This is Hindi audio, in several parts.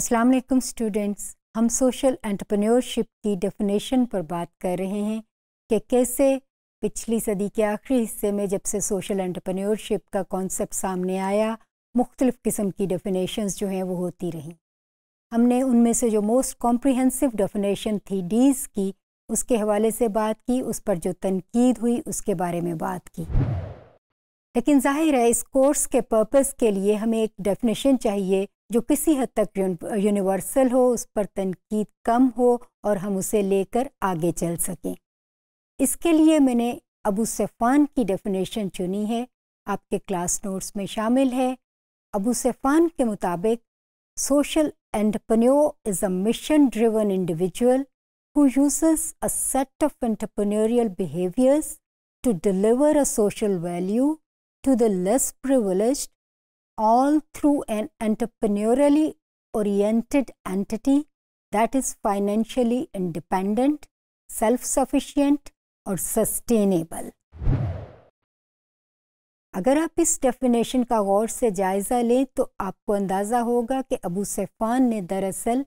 अस्सलाम वालेकुम स्टूडेंट्स हम सोशल एंटरप्रेन्योरशिप की डेफिनेशन पर बात कर रहे हैं कि कैसे पिछली सदी के आखिरी हिस्से में जब से सोशल एंटरप्रेन्योरशिप का कॉन्सेप्ट सामने आया मुख्तलिफ़ किस्म की डेफिनेशंस जो हैं वो होती रहीं हमने उनमें से जो मोस्ट कॉम्प्रिहेंसिव डेफिनेशन थी डीज़ की उसके हवाले से बात की उस पर जो तनकीद हुई उसके बारे में बात की लेकिन जाहिर है इस कोर्स के पर्पज़ के लिए हमें एक डेफिनेशन चाहिए जो किसी हद तक यूनिवर्सल हो उस पर तनकीद कम हो और हम उसे लेकर आगे चल सकें इसके लिए मैंने अबू सफ़ान की डेफिनेशन चुनी है आपके क्लास नोट्स में शामिल है अबू सफ़ान के मुताबिक social entrepreneur is a mission driven individual who uses a set of entrepreneurial behaviours to deliver a social value to the less privileged all through an entrepreneurially oriented entity that is financially independent, self sufficient, or sustainable. अगर आप इस डेफिनेशन का गौर से जायज़ा लें तो आपको अंदाज़ा होगा कि अबू सैफान ने दरअसल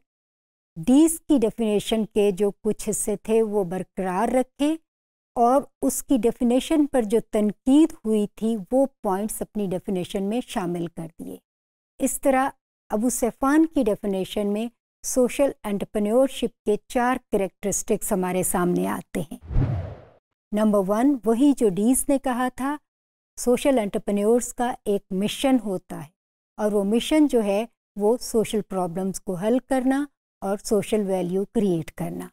डीज की डेफिनेशन के जो कुछ हिस्से थे वो बरकरार रखे और उसकी डेफिनेशन पर जो तनकीद हुई थी वो पॉइंट्स अपनी डेफिनेशन में शामिल कर दिए इस तरह अबू सैफान की डेफिनेशन में सोशल एंटरप्रेन्योरशिप के चार करेक्टरिस्टिक्स हमारे सामने आते हैं नंबर वन वही जो डीज ने कहा था सोशल एंटरप्रेन्योर्स का एक मिशन होता है और वो मिशन जो है वो सोशल प्रॉब्लम्स को हल करना और सोशल वैल्यू क्रिएट करना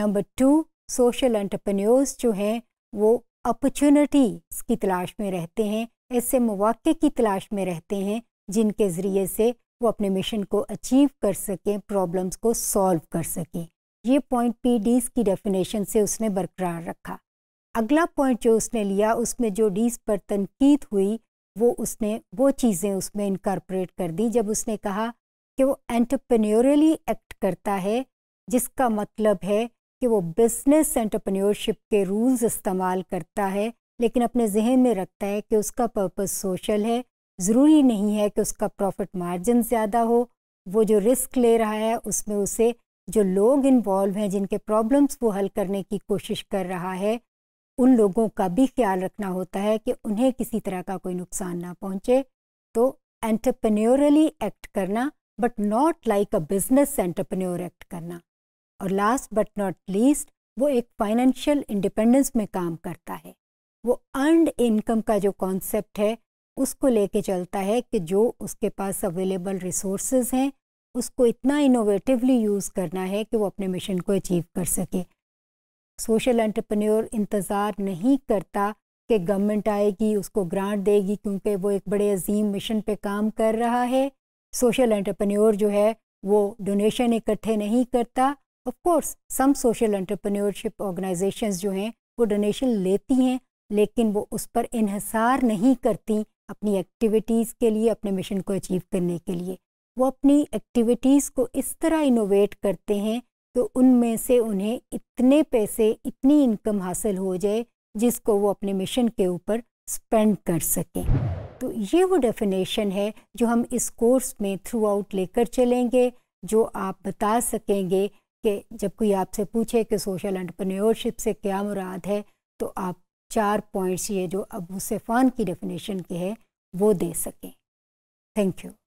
नंबर टू सोशल एंटरप्रेन्योर्स जो हैं वो अपॉर्चुनिटीज़ की तलाश में रहते हैं ऐसे मौाक़े की तलाश में रहते हैं जिनके ज़रिए से वो अपने मिशन को अचीव कर सकें प्रॉब्लम्स को सॉल्व कर सकें ये पॉइंट पी डीज की डेफिनेशन से उसने बरकरार रखा अगला पॉइंट जो उसने लिया उसमें जो डीज पर तनकीद हुई वो उसने वो चीज़ें उसमें इनकारपोरेट कर दी जब उसने कहा कि वो एंटरप्रेन्योरली एक्ट करता है जिसका मतलब है कि वो बिजनेस एंटरप्रेन्योरशिप के रूल्स इस्तेमाल करता है लेकिन अपने जहन में रखता है कि उसका पर्पस सोशल है ज़रूरी नहीं है कि उसका प्रॉफिट मार्जिन ज़्यादा हो वो जो रिस्क ले रहा है उसमें उसे जो लोग इन्वॉल्व हैं जिनके प्रॉब्लम्स वो हल करने की कोशिश कर रहा है उन लोगों का भी ख्याल रखना होता है कि उन्हें किसी तरह का कोई नुकसान ना पहुंचे तो एंटरप्रेन्योरली एक्ट करना but not like a business entrepreneur act करना और लास्ट बट नॉट लीस्ट वो एक फाइनेंशियल इंडिपेंडेंस में काम करता है वो अर्नड इनकम का जो कॉन्सेप्ट है उसको लेके चलता है कि जो उसके पास अवेलेबल रिसोर्स हैं उसको इतना इनोवेटिवली यूज़ करना है कि वो अपने मिशन को अचीव कर सके सोशल एंटरप्रेन्योर इंतज़ार नहीं करता कि गवर्नमेंट आएगी उसको ग्रांट देगी क्योंकि वो एक बड़े अजीम मिशन पे काम कर रहा है सोशल एंटरप्रेन्योर जो है वो डोनेशन इकट्ठे नहीं करता of course some social entrepreneurship organisations जो हैं वो डोनेशन लेती हैं लेकिन वो उस पर इहसार नहीं करती अपनी एक्टिविटीज़ के लिए अपने मिशन को अचीव करने के लिए वो अपनी एक्टिविटीज़ को इस तरह इनोवेट करते हैं तो उनमें से उन्हें इतने पैसे इतनी इनकम हासिल हो जाए जिसको वो अपने मिशन के ऊपर स्पेंड कर सकें तो ये वो डेफिनेशन है जो हम इस कोर्स में थ्रू आउट लेकर चलेंगे जो आप बता सकेंगे कि जब कोई आपसे पूछे कि सोशल एंटरप्रेन्योरशिप से क्या मुराद है तो आप चार पॉइंट्स ये जो अबू सेफान की डेफिनेशन के है वो दे सकें थैंक यू